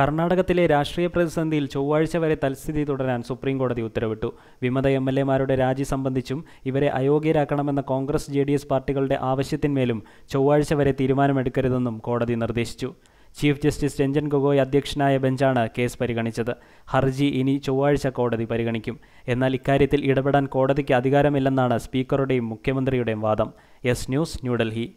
കർണാടകത്തിലെ രാഷ്ട്രീയ പ്രതിസന്ധിയിൽ ചൊവ്വാഴ്ച വരെ തൽസ്ഥിതി തുടരാൻ സുപ്രീം കോടതി ഉത്തരവിട്ടു വിമത എം എൽ എമാരുടെ രാജി സംബന്ധിച്ചും ഇവരെ അയോഗ്യരാക്കണമെന്ന കോൺഗ്രസ് ജെ ഡി എസ് പാർട്ടികളുടെ ആവശ്യത്തിന്മേലും ചൊവ്വാഴ്ച വരെ തീരുമാനമെടുക്കരുതെന്നും കോടതി നിർദ്ദേശിച്ചു ചീഫ് ജസ്റ്റിസ് രഞ്ജൻ ഗൊഗോയ് അധ്യക്ഷനായ ബെഞ്ചാണ് കേസ് പരിഗണിച്ചത് ഹർജി ഇനി ചൊവ്വാഴ്ച കോടതി പരിഗണിക്കും എന്നാൽ ഇക്കാര്യത്തിൽ ഇടപെടാൻ കോടതിക്ക് അധികാരമില്ലെന്നാണ് സ്പീക്കറുടെയും മുഖ്യമന്ത്രിയുടെയും വാദം എസ് ന്യൂസ് ന്യൂഡൽഹി